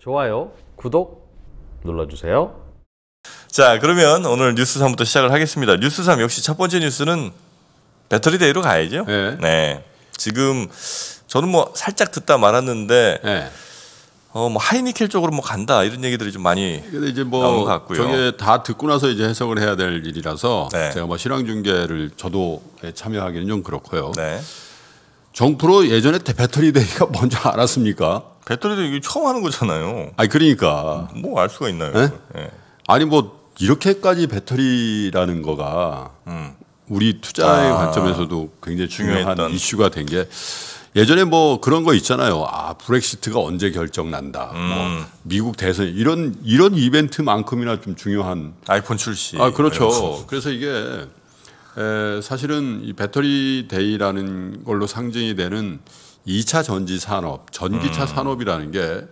좋아요, 구독 눌러주세요. 자, 그러면 오늘 뉴스 3부터 시작을 하겠습니다. 뉴스 3 역시 첫 번째 뉴스는 배터리 데이로 가야죠. 네. 네. 지금 저는 뭐 살짝 듣다 말았는데 네. 어뭐 하이니켈 쪽으로 뭐 간다 이런 얘기들이 좀 많이 근데 이제 뭐 나온 것 같고요. 저게 다 듣고 나서 이제 해석을 해야 될 일이라서 네. 제가 뭐 실황 중계를 저도 참여하기는 좀 그렇고요. 네. 정프로 예전에 배터리 대회가 뭔지 알았습니까? 배터리 대회 처음 하는 거잖아요. 아니 그러니까 뭐 알 수가 있나요? 네? 예. 아니 뭐 이렇게까지 배터리라는 거가 음. 우리 투자의 아, 관점에서도 굉장히 중요한 중요했던. 이슈가 된 게 예전에 뭐 그런 거 있잖아요. 아 브렉시트가 언제 결정 난다. 뭐 음. 뭐 미국 대선 이런 이런 이벤트만큼이나 좀 중요한 아이폰 출시. 아 그렇죠. 예. 그래서 이게 에, 사실은 이 배터리 데이라는 걸로 상징이 되는 2차 전지 산업, 전기차 음. 산업이라는 게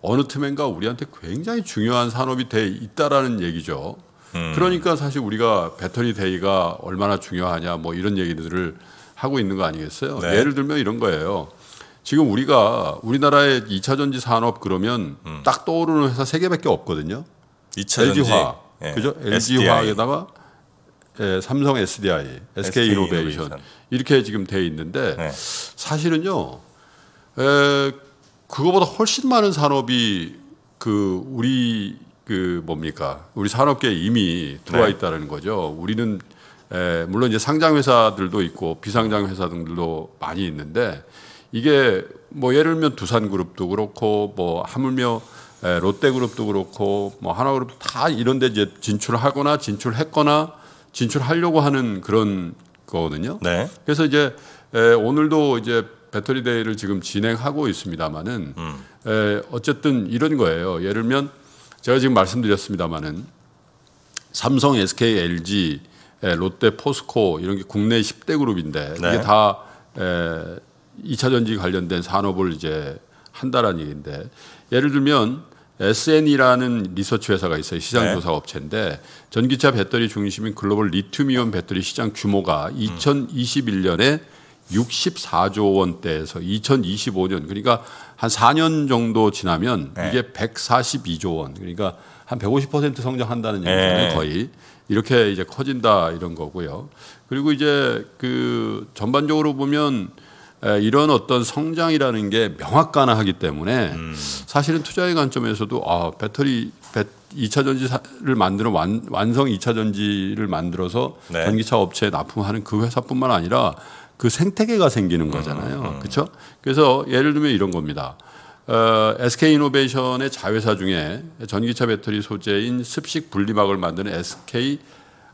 어느 틈엔가 우리한테 굉장히 중요한 산업이 돼 있다라는 얘기죠. 음. 그러니까 사실 우리가 배터리 데이가 얼마나 중요하냐 뭐 이런 얘기들을 하고 있는 거 아니겠어요? 네. 예를 들면 이런 거예요. 지금 우리가 우리나라의 2차 전지 산업 그러면 음. 딱 떠오르는 회사 세 개밖에 없거든요. 2차 LG화, 전지. 예. 그죠? LG화에다가 예, 삼성 SDI, SK 이노베이션 이렇게 지금 돼 있는데 네. 사실은요. 에, 그거보다 훨씬 많은 산업이 그 우리 그 뭡니까? 우리 산업계에 이미 들어와 네. 있다는 거죠. 우리는 에, 물론 이제 상장 회사들도 있고 비상장 회사 등들도 많이 있는데 이게 뭐 예를 들면 두산그룹도 그렇고 뭐 하물며 에, 롯데그룹도 그렇고 뭐 하나그룹 다 이런 데 이제 진출하거나 진출했거나 진출하려고 하는 그런 거거든요. 네. 그래서 이제 에, 오늘도 이제 배터리 데이를 지금 진행하고 있습니다만은 음. 에, 어쨌든 이런 거예요. 예를 들면 제가 지금 말씀드렸습니다만은 삼성, SK, LG, 에, 롯데, 포스코 이런 게 국내 10대 그룹인데 네. 이게 다 에, 2차 전지 관련된 산업을 이제 한다라는 얘기인데 예를 들면 SN이라는 리서치 회사가 있어요. 시장 네. 조사 업체인데 전기차 배터리 중심인 글로벌 리튬이온 배터리 시장 규모가 2021년에 64조 원대에서 2025년 그러니까 한 4년 정도 지나면 네. 이게 142조 원 그러니까 한 150% 성장한다는 얘기잖요 네. 거의 이렇게 이제 커진다 이런 거고요. 그리고 이제 그 전반적으로 보면 이런 어떤 성장이라는 게 명확가나하기 때문에 음. 사실은 투자의 관점에서도 아, 배터리 2차 전지를 만들어 완, 완성 2차 전지를 만들어서 네. 전기차 업체에 납품하는 그 회사뿐만 아니라 그 생태계가 생기는 음, 거잖아요. 음, 음. 그렇죠? 그래서 예를 들면 이런 겁니다. 어, SK 이노베이션의 자회사 중에 전기차 배터리 소재인 습식 분리막을 만드는 SK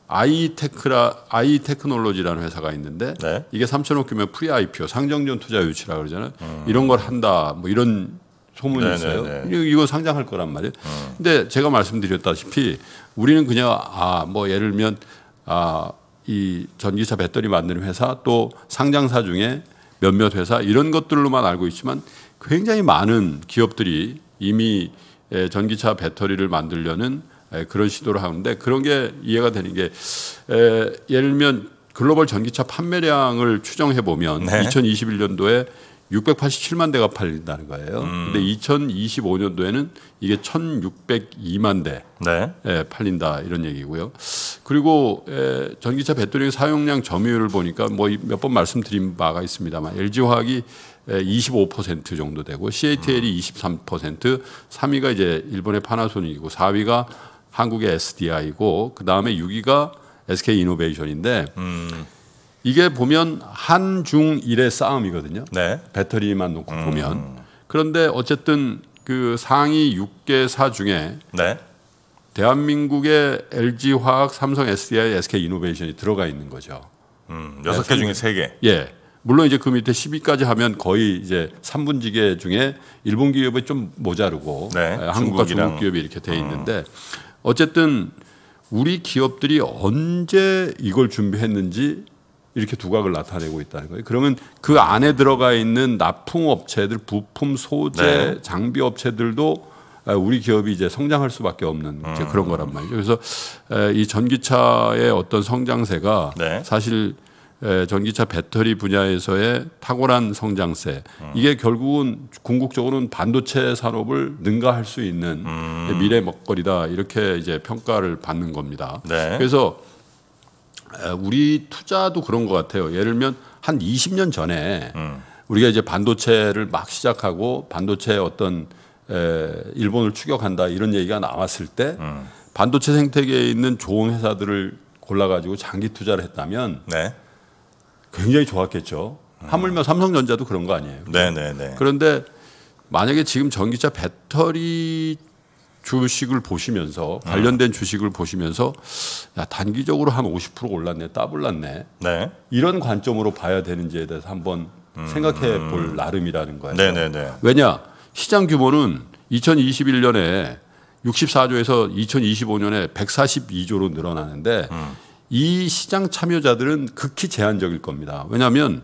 아이테크라 아이테크놀로지라는 회사가 있는데 네. 이게 3천억 규모 프리 IPO 상정전 투자 유치라 그러잖아요. 음. 이런 걸 한다 뭐 이런 소문이 네네네. 네, 있어요. 네. 이거 상장할 거란 말이에요. 음. 근데 제가 말씀드렸다시피 우리는 그냥 아 뭐 예를 들면 아 이 전기차 배터리 만드는 회사 또 상장사 중에 몇몇 회사 이런 것들로만 알고 있지만 굉장히 많은 기업들이 이미 예, 전기차 배터리를 만들려는 예, 그런 시도를 하는데 그런 게 이해가 되는 게 에, 예를 들면 글로벌 전기차 판매량을 추정해 보면 네. 2021년도에 687만 대가 팔린다는 거예요. 음. 근데 2025년도에는 이게 1,602만 대 네. 예, 팔린다 이런 얘기고요. 그리고 예, 전기차 배터리 사용량 점유율을 보니까 뭐 몇 번 말씀드린 바가 있습니다만 LG 화학이 25% 정도 되고 CATL이 23%, 3위가 이제 일본의 파나소닉이고 4위가 한국의 SDI고 그 다음에 6위가 SK 이노베이션인데 음. 이게 보면 한 중일의 싸움이거든요. 네. 배터리만 놓고 음. 보면 그런데 어쨌든 그 상위 6개사 중에 네. 대한민국의 LG 화학, 삼성 SDI, SK 이노베이션이 들어가 있는 거죠. 음, 6개 중에 3개. 예. 물론 이제 그 밑에 10위까지 하면 거의 이제 3분지계 중에 일본 기업이 좀 모자르고 네, 예, 한국과 중국이랑. 중국 기업이 이렇게 돼 음. 있는데 음. 어쨌든 우리 기업들이 언제 이걸 준비했는지 이렇게 두각을 나타내고 있다는 거예요. 그러면 그 안에 들어가 있는 납품 업체들, 부품, 소재, 네. 장비 업체들도 아, 우리 기업이 이제 성장할 수밖에 없는 음. 그런 거란 말이죠. 그래서 이 전기차의 어떤 성장세가 네. 사실 전기차 배터리 분야에서의 탁월한 성장세 음. 이게 결국은 궁극적으로는 반도체 산업을 능가할 수 있는 음. 미래 먹거리다 이렇게 이제 평가를 받는 겁니다. 네. 그래서 우리 투자도 그런 것 같아요. 예를 들면 한 20년 전에 음. 우리가 이제 반도체를 막 시작하고 반도체 어떤 에, 일본을 추격한다 이런 얘기가 나왔을 때 음. 반도체 생태계에 있는 좋은 회사들을 골라가지고 장기 투자를 했다면. 네. 굉장히 좋았겠죠. 음. 하물며 삼성전자도 그런 거 아니에요. 네네네. 그런데 만약에 지금 전기차 배터리 주식을 보시면서 음. 관련된 음. 주식을 보시면서 야, 단기적으로 한 50% 올랐네, 따블랐네. 네. 이런 관점으로 봐야 되는지에 대해서 한번 음. 생각해 음, 볼 나름이라는 거예요. 네네네. 왜냐? 시장 규모는 2021년에 64조에서 2025년에 142조로 늘어나는데 음. 이 시장 참여자들은 극히 제한적일 겁니다. 왜냐하면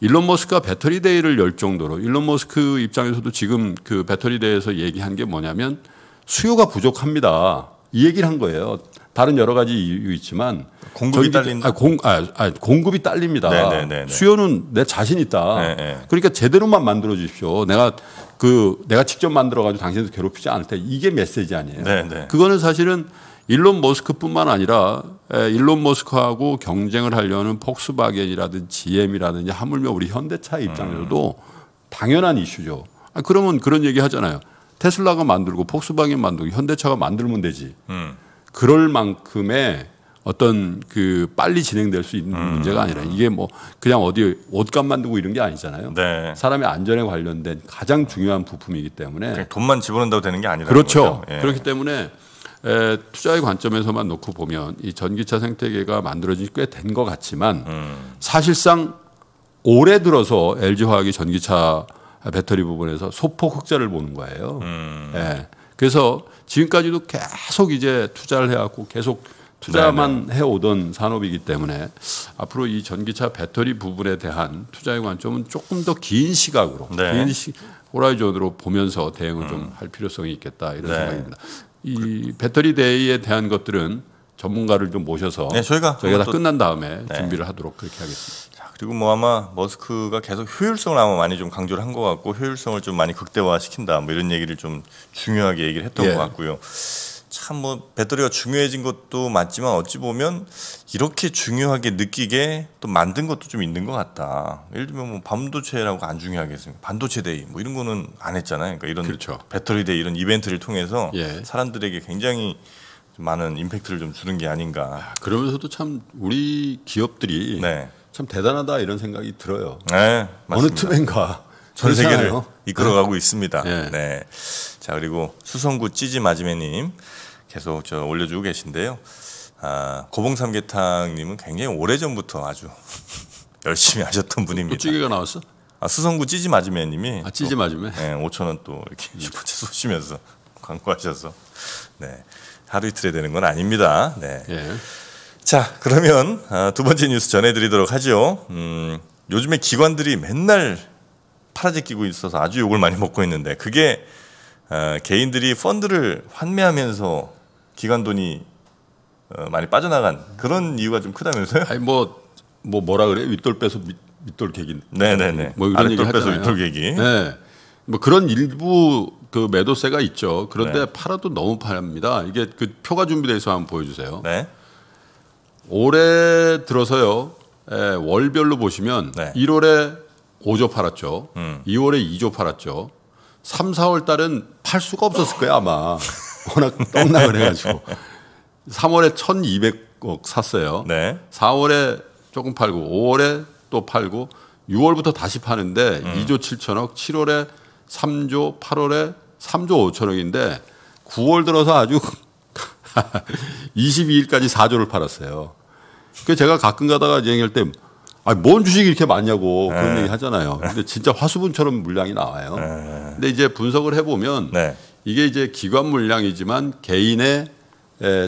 일론 머스크가 배터리 데이를 열 정도로 일론 머스크 입장에서도 지금 그 배터리 데이에서 얘기한 게 뭐냐면 수요가 부족합니다. 이 얘기를 한 거예요. 다른 여러 가지 이유 있지만 공급이 딸린 아, 공, 아, 아, 공급이 딸립니다. 네네네네. 네, 네, 네. 수요는 내 자신 있다. 네네. 그러니까 제대로만 만들어 주십시오. 내가 그 내가 직접 만들어 가지고 당신을 괴롭히지 않을 때 이게 메시지 아니에요. 네네. 그거는 사실은 일론 머스크뿐만 아니라 일론 머스크하고 경쟁을 하려는 폭스바겐이라든지 GM이라든지 하물며 우리 현대차 입장에서도 음. 당연한 이슈죠. 아, 그러면 그런 얘기 하잖아요. 테슬라가 만들고 폭스바겐 만들고 현대차가 만들면 되지. 음. 그럴 만큼의 어떤 그 빨리 진행될 수 있는 음. 문제가 아니라 이게 뭐 그냥 어디 옷값 만들고 이런 게 아니잖아요. 네. 사람의 안전에 관련된 가장 중요한 부품이기 때문에 돈만 집어넣는다고 되는 게 아니라 그렇죠. 예. 그렇기 때문에 에, 투자의 관점에서만 놓고 보면 이 전기차 생태계가 만들어진 꽤된 것 같지만 음. 사실상 올해 들어서 LG 화학이 전기차 배터리 부분에서 소폭 흑자를 보는 거예요. 음. 예. 그래서 지금까지도 계속 이제 투자를 해왔고 계속 투자만 네네. 네. 해오던 산업이기 때문에 앞으로 이 전기차 배터리 부분에 대한 투자의 관점은 조금 더 긴 시각으로 네. 긴 시, 호라이존으로 보면서 대응을 음. 좀할 필요성이 있겠다 이런 네. 생각입니다. 이 배터리 데이에 대한 것들은 전문가를 좀 모셔서 네, 저희가 저희가 다 끝난 다음에 네. 준비를 하도록 그렇게 하겠습니다. 자, 그리고 뭐 아마 머스크가 계속 효율성을 아마 많이 좀 강조를 한 것 같고 효율성을 좀 많이 극대화시킨다 뭐 이런 얘기를 좀 중요하게 얘기를 했던 예. 것 같고요. 참뭐 배터리가 중요해진 것도 맞지만 어찌 보면 이렇게 중요하게 느끼게 또 만든 것도 좀 있는 것 같다. 예를 들면 뭐 반도체라고 안 중요하겠습니까? 반도체 데이 뭐 이런 거는 안 했잖아요. 그러니까 이런 그렇죠. 배터리 데이 이런 이벤트를 통해서 예. 사람들에게 굉장히 많은 임팩트를 좀 주는 게 아닌가. 아, 그러면서도 참 우리 기업들이 네. 참 대단하다 이런 생각이 들어요. 네, 어느 틈엔가 전 세계를 이끌어가고 있습니다. 네. 네. 자 그리고 수성구 찌지 마지매님 계속 저 올려주고 계신데요. 아, 고봉삼계탕님은 굉장히 오래 전부터 아주 열심히 하셨던 분입니다. 찌개가 나왔어? 아, 수성구 찌지 마지매님이 아, 찌지 마지매? 네, 5천 원 또 이렇게 슈퍼챗 쏘시면서 광고하셔서 네 하루 이틀에 되는 건 아닙니다. 네. 예. 자 그러면 아, 두 번째 뉴스 전해드리도록 하죠. 음, 요즘에 기관들이 맨날 파라지 끼고 있어서 아주 욕을 많이 먹고 있는데 그게 어, 개인들이 펀드를 환매하면서 기간 돈이 어, 많이 빠져나간 그런 이유가 좀 크다면서요? 아니 뭐 뭐 뭐 뭐라 그래 윗돌 빼서 밑, 밑돌 개기. 네네네. 뭐 이런 얘기 빼서 윗돌 개기. 네. 뭐 그런 일부 그 매도세가 있죠. 그런데 네. 팔아도 너무 팔합니다. 이게 그 표가 준비돼서 한번 보여주세요. 네. 올해 들어서요 에, 예, 월별로 보시면 네. 1월에 5조 팔았죠. 음. 2월에 2조 팔았죠. 3, 4월 달은 팔 수가 없었을 거예요 아마. 워낙 떡나 그래가지고 3월에 1,200억 샀어요. 네. 4월에 조금 팔고 5월에 또 팔고 6월부터 다시 파는데 음. 2조 7천억, 7월에 3조, 8월에 3조 5천억인데 9월 들어서 아주 22일까지 4조를 팔았어요. 그 제가 가끔 가다가 여행할때아뭔 주식이 이렇게 많냐고 그런 네. 얘기 하잖아요. 근데 진짜 화수분처럼 물량이 나와요. 네. 근데 이제 분석을 해보면 네. 이게 이제 기관 물량이지만 개인의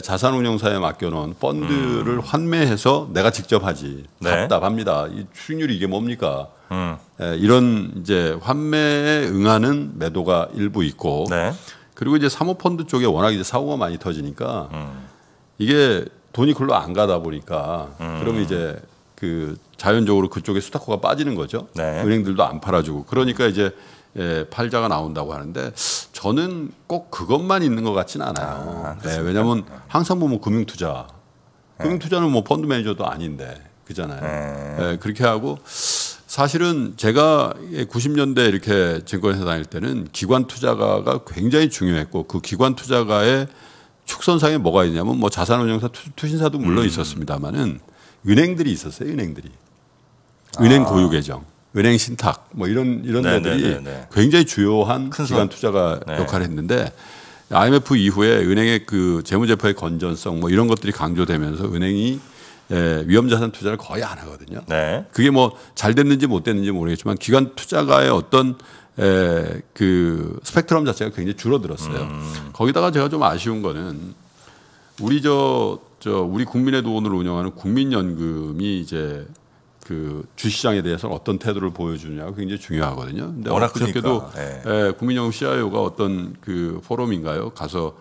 자산운용사에 맡겨놓은 펀드를 음. 환매해서 내가 직접 하지 네. 답답합니다. 이 수익률이 이게 뭡니까? 음. 에, 이런 이제 환매에 응하는 매도가 일부 있고 네. 그리고 이제 사모펀드 쪽에 워낙 이제 사고가 많이 터지니까 음. 이게 돈이 글로 안 가다 보니까 음. 그러면 이제 그 자연적으로 그쪽에 수탁호가 빠지는 거죠. 네. 은행들도 안 팔아주고 그러니까 이제 예, 팔자가 나온다고 하는데 저는 꼭 그것만 있는 것 같지는 않아요. 아, 예, 네, 왜냐하면 항상 보면 금융투자, 네. 금융투자는 뭐 펀드 매니저도 아닌데 그잖아요. 네. 예, 그렇게 하고 사실은 제가 90년대 예, 이렇게 증권회사 다닐 때는 기관 투자가가 굉장히 중요했고 그 기관 투자가의 축선상에 뭐가 있냐면 뭐 자산운용사, 투신사도 물론 음. 있었습니다만은 은행들이 있었어요. 은행들이 은행 아. 고유 계정. 은행 신탁 뭐 이런 이런 네네, 데들이 네, 네, 네. 굉장히 주요한 기관 투자가 네. 역할을 했는데 IMF 이후에 은행의 그 재무제표의 건전성 뭐 이런 것들이 강조되면서 은행이 예, 위험자산 투자를 거의 안 하거든요. 네. 그게 뭐 잘 됐는지 못 됐는지 모르겠지만 기관 투자가의 어떤 에, 예, 그 스펙트럼 자체가 굉장히 줄어들었어요. 음. 거기다가 제가 좀 아쉬운 거는 우리 저, 저 우리 국민의 돈으로 운영하는 국민연금이 이제 그 주시장에 대해서 어떤 태도를 보여주느냐가 굉장히 중요하거든요. 근데 어낙 그저께도 그러니까. 네. 예. 국민영 CIO가 어떤 그 포럼인가요? 가서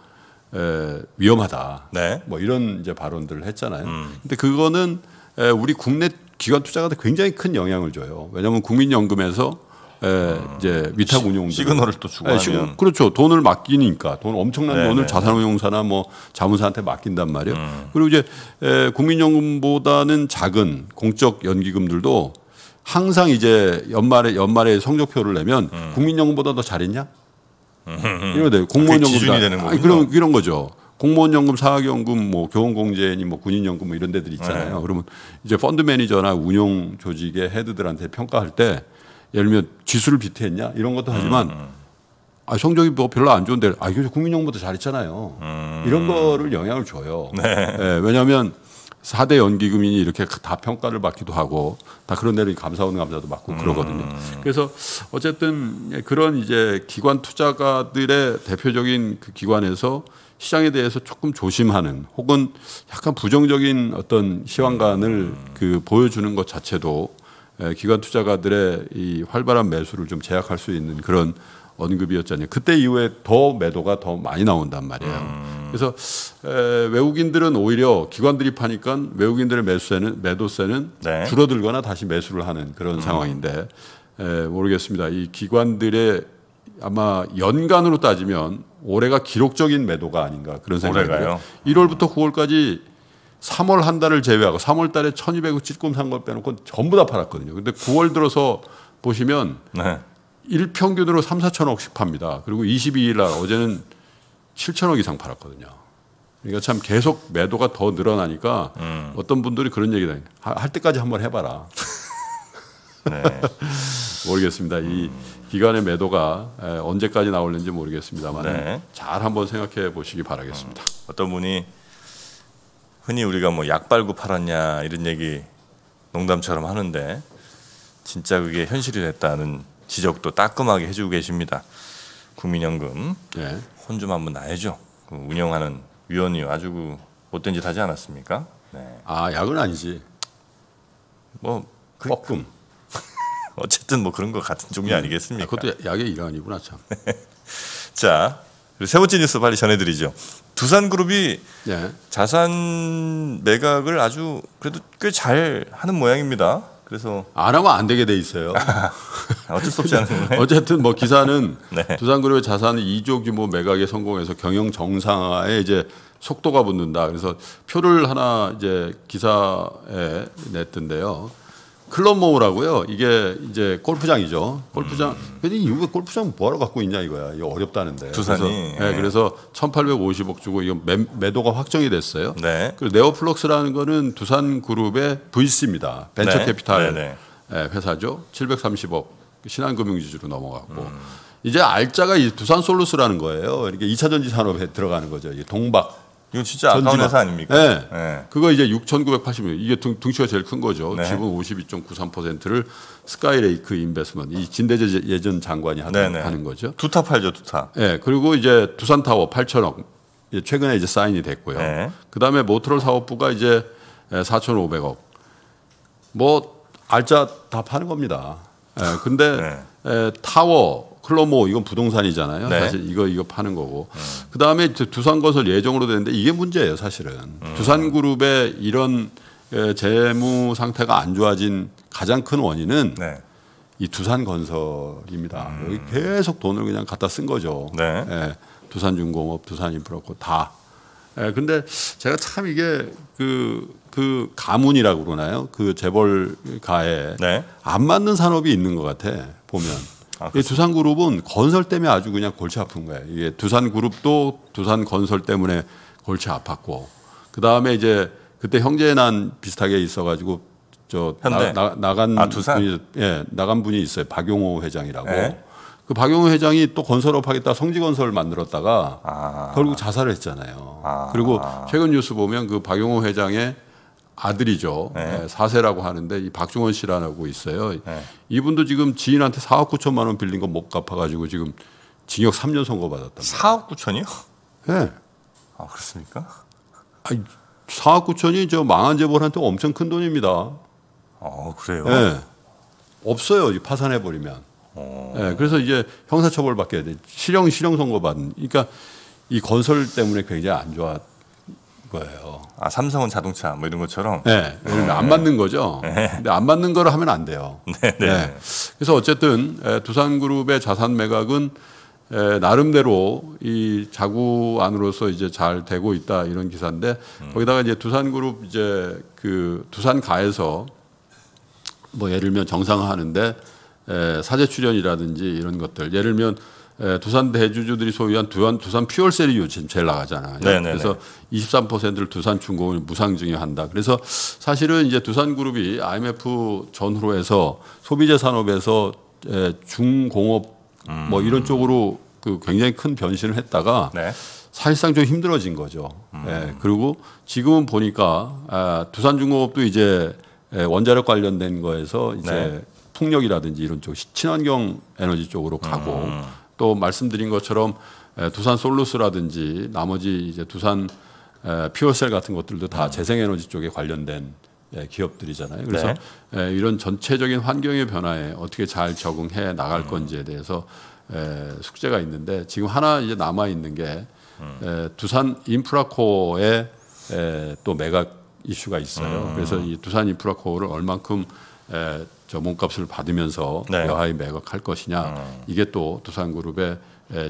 에, 예, 위험하다. 네. 뭐 이런 이제 발언들을 했잖아요. 음. 근데 그거는 에, 예, 우리 국내 기관 투자가 굉장히 큰 영향을 줘요. 왜냐하면 국민연금에서 에, 예, 이제 위탁 운용 시그널을 또 주고 에, 예, 하면 그렇죠 돈을 맡기니까 돈 엄청난 네네. 돈을 네. 자산운용사나 뭐 자문사한테 맡긴단 말이에요. 음. 그리고 이제 에, 예, 국민연금보다는 작은 공적 연기금들도 항상 이제 연말에 연말에 성적표를 내면 음. 국민연금보다 더 잘했냐? 이 음. 이거 돼요. 공무원연금이 되는 거죠. 그런 이런 거죠. 공무원연금, 사학연금, 뭐 교원공제니 뭐 군인연금 뭐 이런 데들 있잖아요. 네. 그러면 이제 펀드 매니저나 운용 조직의 헤드들한테 평가할 때 예를 들면 지수를 비트했냐 이런 것도 하지만 음, 음, 아, 성적이 뭐 별로 안 좋은데 아, 이거 국민연금보다 잘했잖아요. 음. 이런 거를 영향을 줘요. 네. 네, 예, 왜냐하면 사대 연기금이 니 이렇게 다 평가를 받기도 하고 다 그런 데는 감사원 감사도 받고 음. 그러거든요. 그래서 어쨌든 예, 그런 이제 기관 투자가들의 대표적인 그 기관에서 시장에 대해서 조금 조심하는 혹은 약간 부정적인 어떤 시황관을 음. 그 보여주는 것 자체도 예, 기관 투자가들의 이 활발한 매수를 좀 제약할 수 있는 그런 언급이었잖아요. 그때 이후에 더 매도가 더 많이 나온단 말이에요. 음. 그래서 에, 외국인들은 오히려 기관들이 파니까 외국인들의 매수세는 매도세는 네. 줄어들거나 다시 매수를 하는 그런 음. 상황인데 에, 모르겠습니다. 이 기관들의 아마 연간으로 따지면 올해가 기록적인 매도가 아닌가 그런 생각이 들어요. 1월부터 9월까지 3월 한 달을 제외하고 3월 달에 1200원 찔끔 산걸 빼놓고 전부 다 팔았거든요. 근데 9월 들어서 보시면 네. 일평균으로 3, 4천억씩 팝니다. 그리고 22일 날 어제는 7천억 이상 팔았거든요. 그러니까 참 계속 매도가 더 늘어나니까 음. 어떤 분들이 그런 얘기다. 할 때까지 한번 해봐라. 네. 모르겠습니다. 음. 이 기간의 매도가 언제까지 나올는지 모르겠습니다만 네. 잘 한번 생각해 보시기 바라겠습니다. 음. 어떤 분이 흔히 우리가 뭐약발구 팔았냐 이런 얘기 농담처럼 하는데 진짜 그게 현실이 됐다는 지적도 따끔하게 해주고 계십니다. 국민연금 네. 혼좀 한번 나야죠. 그 운영하는 위원이 아주 그 못된 짓 하지 않았습니까? 네. 아 약은 아니지. 뭐 그 뻐끔. 그, 어쨌든 뭐 그런 것 같은 종류 음. 아니겠습니까? 아, 그것도 약의 일환이구나 참. 자세 번째 뉴스 빨리 전해드리죠. 두산그룹이 네. 자산 매각을 아주 그래도 꽤 잘 하는 모양입니다. 그래서 안 하면 안 되게 돼 있어요. 어쩔 수 없지 않은데. 어쨌든 뭐 기사는 네. 두산그룹의 자산 2조 규모 매각에 성공해서 경영 정상화에 이제 속도가 붙는다. 그래서 표를 하나 이제 기사에 냈던데요. 클럽 모우라고요. 이게 이제 골프장이죠. 골프장. 음. 근데 이거 골프장 뭐하러 갖고 있냐 이거야. 이거 어렵다는데. 두산이. 그래서, 예, 네, 그래서 1,850억 주고 이거 매, 매도가 확정이 됐어요. 네. 그 네오플럭스라는 거는 두산 그룹의 VC입니다. 벤처 네. 캐피탈 네, 네. 예, 회사죠. 730억 신한금융지주로 넘어갔고. 음. 이제 알짜가 이 두산 솔루스라는 거예요. 이렇게 2차 전지 산업에 들어가는 거죠. 이 동박 이거 진짜 아까운 회사 아닙니까? 네. 네. 그거 이제 6,980명. 이게 등, 등치가 제일 큰 거죠. 네. 지분 52.93%를 스카이레이크 인베스먼트, 이 진대재 예전 장관이 하는, 네, 네. 하는 거죠. 두타 팔죠, 두타. 네. 그리고 이제 두산타워 8천억. 0 0 이제 최근에 이제 사인이 됐고요. 네. 그 다음에 모트롤 사업부가 이제 4,500억. 뭐, 알짜 다 파는 겁니다. 네, 근데 네. 에, 타워 클로모 이건 부동산이잖아요. 네. 사실 이거 이거 파는 거고. 음. 그다음에 두산건설 예정으로 되는데 이게 문제예요, 사실은. 음. 두산그룹의 이런 재무 상태가 안 좋아진 가장 큰 원인은 네. 이 두산건설입니다. 음. 여기 계속 돈을 그냥 갖다 쓴 거죠. 네. 예, 두산중공업, 두산인프라코 다. 예, 근데 제가 참 이게 그그 그 가문이라고 그러나요? 그 재벌가에 네. 안 맞는 산업이 있는 것 같아 보면. 아, 두산 그룹은 건설 때문에 아주 그냥 골치 아픈 거예요. 이게 두산 그룹도 두산 건설 때문에 골치 아팠고 그 다음에 이제 그때 형제난 비슷하게 있어가지고 저현 나, 나간 아, 분이 예 나간 분이 있어요. 박용호 회장이라고. 에? 예. 그 박용호 회장이 또 건설업 하겠다 성지건설 만들었다가 아. 결국 자살을 했잖아요. 아. 그리고 최근 뉴스 보면 그 박용호 회장의 아들이죠. 네. 4세라고 하는데 이 박중원 씨라고 있어요. 네. 이분도 지금 지인한테 4억 9천만 원 빌린 거 못 갚아가지고 지금 징역 3년 선고 받았다. 4억 9천이요? 예. 네. 아 그렇습니까? 아니, 4억 9천이 저 망한 재벌한테 엄청 큰 돈입니다. 아 그래요? 예. 없어요. 파산해 버리면. 어... 예. 그래서 이제 형사처벌 받게 돼. 실형 실형 선고 받은. 그러니까 이 건설 때문에 굉장히 안 좋았. 거예요. 아 삼성은 자동차 뭐 이런 것처럼. 네, 네. 안 맞는 거죠. 네. 근데 안 맞는 거를 하면 안 돼요. 네, 네, 네. 그래서 어쨌든 두산그룹의 자산 매각은 나름대로 이 자구 안으로서 이제 잘 되고 있다 이런 기사인데 음. 거기다가 이제 두산그룹 이제 그 두산가에서 뭐 예를 들면 정상화하는데 사재 출연이라든지 이런 것들 예를 들면 예, 두산 대주주들이 소유한 두산, 두산 퓨얼셀이 요즘 제일 나가잖아요. 네네네. 네, 그래서 23%를 두산 중공업이 무상증여한다. 그래서 사실은 이제 두산 그룹이 IMF 전후로 해서 소비재 산업에서 예, 중공업 뭐 음. 뭐 이런 쪽으로 그 굉장히 큰 변신을 했다가 네. 사실상 좀 힘들어진 거죠. 음. 예, 그리고 지금은 보니까 아, 두산중공업도 이제 예, 원자력 관련된 거에서 이제 네. 풍력이라든지 이런 쪽 친환경 에너지 쪽으로 가고 음. 또 말씀드린 것처럼 두산 솔루스라든지 나머지 이제 두산 피오셀 같은 것들도 다 음. 재생에너지 쪽에 관련된 예, 기업들이잖아요. 그래서 네. 이런 전체적인 환경의 변화에 어떻게 잘 적응해 나갈 음. 건지에 대해서 숙제가 있는데 지금 하나 이제 남아 있는 게 음. 두산 인프라코어의 또 매각 이슈가 있어요. 그래서 이 두산 인프라코어를 얼만큼 저 몸값을 받으면서 네. 여하의 매각할 것이냐 음. 이게 또 두산그룹의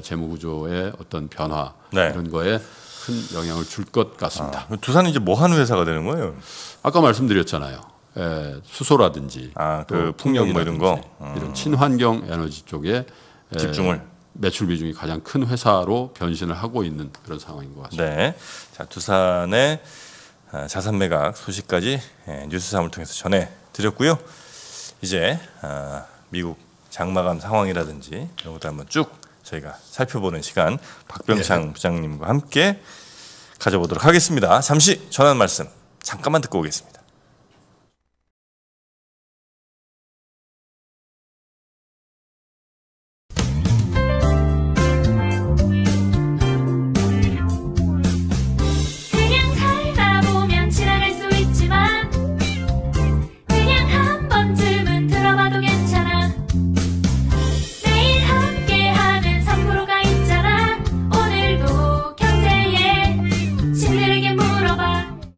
재무구조의 어떤 변화 네. 이런 거에 큰 영향을 줄 것 같습니다. 아, 두산이 이제 뭐 하는 회사가 되는 거예요? 아까 말씀드렸잖아요. 에, 수소라든지 아, 그 풍력 뭐 이런 거 음. 이런 친환경 에너지 쪽에 에, 집중을 매출 비중이 가장 큰 회사로 변신을 하고 있는 그런 상황인 것 같습니다. 네. 자, 두산의 아, 자산 매각 소식까지 뉴스 삼을 통해서 전해 드렸고요. 이제 아, 미국 장마감 상황이라든지 이런 것도 한번 쭉 저희가 살펴보는 시간 박병창 예. 부장님과 함께 가져보도록 하겠습니다. 잠시 전한 말씀 잠깐만 듣고 오겠습니다.